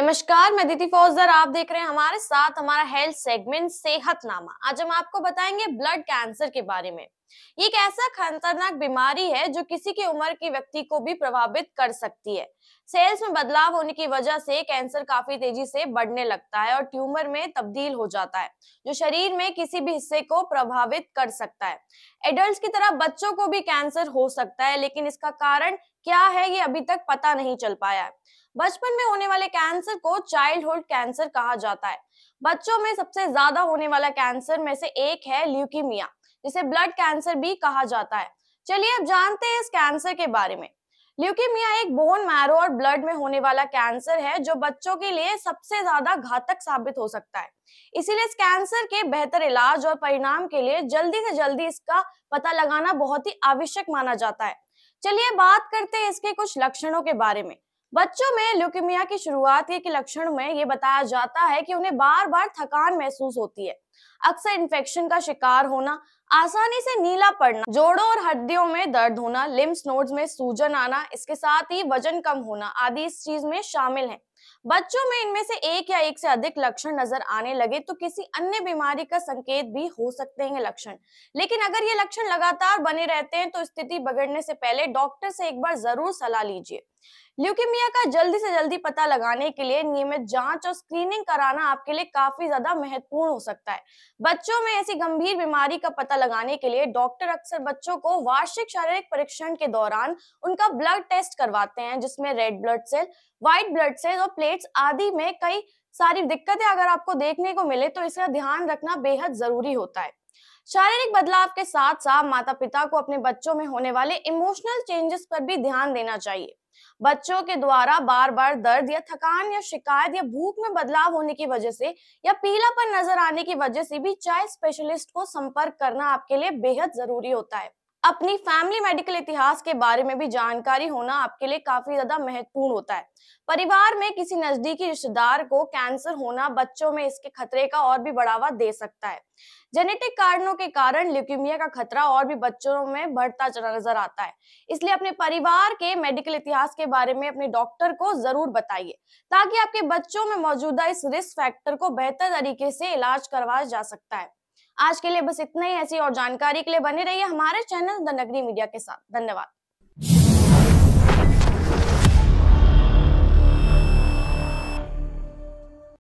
नमस्कार मैं दीदी फौजदार आप देख रहे हैं हमारे साथ हमारा हेल्थ सेगमेंट सेहतनामा आज हम आपको बताएंगे ब्लड कैंसर के बारे में ये एक ऐसा खतरनाक बीमारी है जो किसी की उम्र के व्यक्ति को भी प्रभावित कर सकती है सेल्स में बदलाव होने की वजह से कैंसर काफी तेजी से बढ़ने लगता है और ट्यूमर में तब्दील हो जाता है जो शरीर में किसी भी हिस्से को प्रभावित कर सकता है एडल्ट की तरह बच्चों को भी कैंसर हो सकता है लेकिन इसका कारण क्या है ये अभी तक पता नहीं चल पाया है बचपन में होने वाले कैंसर को चाइल्डहुड कैंसर कहा जाता है बच्चों में सबसे ज्यादा होने वाला कैंसर में से एक है ल्यूकीमिया जिसे ब्लड कैंसर भी कहा जाता है चलिए अब जानते हैं इस कैंसर के बारे में ल्यूकीमिया एक बोन मैरो और ब्लड में होने वाला कैंसर है जो बच्चों के लिए सबसे ज्यादा घातक साबित हो सकता है इसीलिए इस कैंसर के बेहतर इलाज और परिणाम के लिए जल्दी से जल्दी इसका पता लगाना बहुत ही आवश्यक माना जाता है चलिए बात करते हैं इसके कुछ लक्षणों के बारे में बच्चों में ल्यूकेमिया की शुरुआती के लक्षण में ये बताया जाता है कि उन्हें बार बार थकान महसूस होती है अक्सर इन्फेक्शन का शिकार होना आसानी से नीला पड़ना जोड़ों और हड्डियों में दर्द होना लिम्स नोड्स में सूजन आना इसके साथ ही वजन कम होना आदि इस चीज में शामिल है बच्चों में इनमें से एक या एक से अधिक लक्षण नजर आने लगे तो किसी अन्य बीमारी का संकेत भी हो सकते हैं लक्षण लेकिन अगर ये लक्षण लगातार बने रहते हैं तो स्थिति बिगड़ने से पहले डॉक्टर से एक बार जरूर सलाह लीजिए ल्यूकेमिया का जल्दी से जल्दी पता लगाने के लिए नियमित जांच और स्क्रीनिंग कराना आपके लिए काफी ज्यादा महत्वपूर्ण हो सकता है बच्चों में ऐसी गंभीर बीमारी का पता लगाने के लिए डॉक्टर अक्सर बच्चों को वार्षिक शारीरिक परीक्षण के दौरान उनका ब्लड टेस्ट करवाते हैं जिसमें red blood cell white blood cell और प्लेट्स आदि में कई सारी दिक्कतें अगर आपको देखने को मिले तो इसका ध्यान रखना बेहद जरूरी होता है शारीरिक बदलाव के साथ साथ माता पिता को अपने बच्चों में होने वाले इमोशनल चेंजेस पर भी ध्यान देना चाहिए बच्चों के द्वारा बार बार दर्द या थकान या शिकायत या भूख में बदलाव होने की वजह से या पीला पर नजर आने की वजह से भी चाय स्पेशलिस्ट को संपर्क करना आपके लिए बेहद जरूरी होता है अपनी फैमिली मेडिकल इतिहास के बारे में भी जानकारी होना आपके लिए काफी ज्यादा महत्वपूर्ण होता है परिवार में किसी नजदीकी रिश्तेदार को कैंसर होना बच्चों में इसके खतरे का और भी बढ़ावा दे सकता है जेनेटिक कारणों के कारण ल्यूकेमिया का खतरा और भी बच्चों में बढ़ता चला नजर आता है इसलिए अपने परिवार के मेडिकल इतिहास के बारे में अपने डॉक्टर को जरूर बताइए ताकि आपके बच्चों में मौजूदा इस रिस्क फैक्टर को बेहतर तरीके से इलाज करवाया जा सकता है आज के लिए बस इतना ही ऐसी और जानकारी के लिए बने रहिए हमारे चैनल द नगरी मीडिया के साथ धन्यवाद